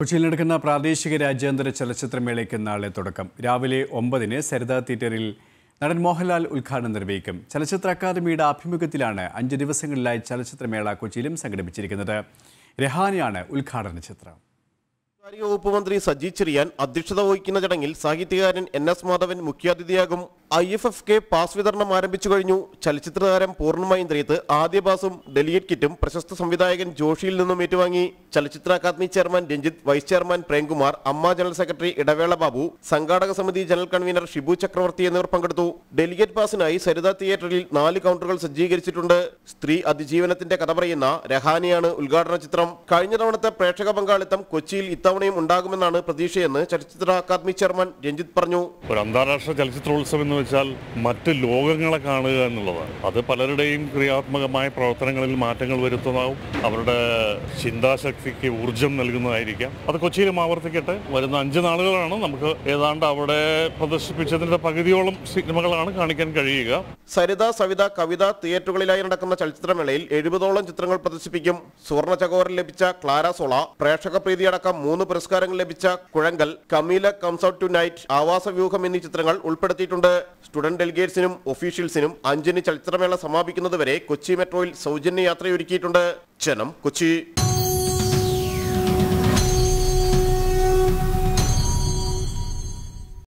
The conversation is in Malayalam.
കൊച്ചിയിൽ നടക്കുന്ന പ്രാദേശിക രാജ്യാന്തര ചലച്ചിത്രമേളയ്ക്ക് നാളെ തുടക്കം രാവിലെ ഒമ്പതിന് സരിത തിയേറ്ററിൽ നടൻ മോഹൻലാൽ ഉദ്ഘാടനം നിർവഹിക്കും ചലച്ചിത്ര അക്കാദമിയുടെ ആഭിമുഖ്യത്തിലാണ് അഞ്ച് ദിവസങ്ങളിലായി ചലച്ചിത്രമേള കൊച്ചിയിലും സംഘടിപ്പിച്ചിരിക്കുന്നത് രഹാനിയാണ് ഉദ്ഘാടന ചിത്രം വകുപ്പ് മന്ത്രി സജി ചെറിയാൻ അധ്യക്ഷത വഹിക്കുന്ന ചടങ്ങിൽ സാഹിത്യകാരൻ എൻ എസ് മാധവൻ മുഖ്യാതിഥിയാകും I F F K pass വിതരണം ആരംഭിച്ചു കഴിഞ്ഞു ചലച്ചിത്ര താരം പൂർണ്ണമായും ത്രയത്ത് ആദ്യ പാസും ഡെലിഗേറ്റ് കിറ്റും പ്രശസ്ത സംവിധായകൻ ജോഷിയിൽ നിന്നും ഏറ്റുവാങ്ങി ചലച്ചിത്ര academy chairman Ranjith vice chairman Premkumar AMMA general secretary ഇടവേള ബാബു സംഘാടക സമിതി ജനറൽ കൺവീനർ ഷിബു ചക്രവർത്തി എന്നിവർ പങ്കെടുത്തു ഡെലിഗേറ്റ് പാസിനായി സരിത തിയേറ്ററിൽ നാല് കൗണ്ടറുകൾ സജ്ജീകരിച്ചിട്ടുണ്ട് സ്ത്രീ അതിജീവനത്തിന്റെ കഥ പറയുന്ന രഹാനിയാണ് ഉദ്ഘാടന ചിത്രം കഴിഞ്ഞ തവണത്തെ പ്രേക്ഷക പങ്കാളിത്തം കൊച്ചിയിൽ ഇത്തവണയും ഉണ്ടാകുമെന്നാണ് പ്രതീക്ഷയെന്ന് ചലച്ചിത്ര അക്കാദമി ചെയർമാൻ രഞ്ജിത്ത് പറഞ്ഞു ഒരു അന്താരാഷ്ട്ര ചലച്ചിത്രോത്സവം വെച്ചാൽ മറ്റ് ലോകങ്ങളെ കാണുക എന്നുള്ളതാണ് അത് പലരുടെയും ക്രിയാത്മകമായ പ്രവർത്തനങ്ങളിൽ മാറ്റങ്ങൾ വരുത്തുന്നതാവും അവരുടെ ചിന്താശക്തിക്ക് ഊർജം നൽകുന്നതായിരിക്കാം അത് കൊച്ചിയിലും ആവർത്തിക്കട്ടെ വരുന്ന അഞ്ച് നാളുകളാണ് നമുക്ക് ഏതാണ്ട് അവിടെ പ്രദർശിപ്പിച്ചതിന്റെ പകുതിയോളം സിനിമകളാണ് കാണിക്കാൻ കഴിയുക സരിത സവിത കവിത തിയേറ്ററുകളിലായി നടക്കുന്ന ചലച്ചിത്രമേളയിൽ എഴുപതോളം ചിത്രങ്ങൾ പ്രദർശിപ്പിക്കും സുവർണ ചകോറിൽ ലഭിച്ച ക്ലാര സോള പ്രേക്ഷക പ്രീതി അടക്കം മൂന്ന് പുരസ്കാരങ്ങൾ ലഭിച്ച Koozhangal Camila comes out tonight Aavasavyuham എന്നീ ചിത്രങ്ങൾ ഉൾപ്പെടുത്തിയിട്ടുണ്ട് സ്റ്റുഡന്റ് ഡെലിഗേറ്റ്സിനും ഒഫീഷ്യൽസിനും അഞ്ചിന് ചലച്ചിത്രമേള സമാപിക്കുന്നതുവരെ കൊച്ചി മെട്രോയിൽ സൗജന്യ യാത്രയൊരുക്കിയിട്ടുണ്ട് ജനം കൊച്ചി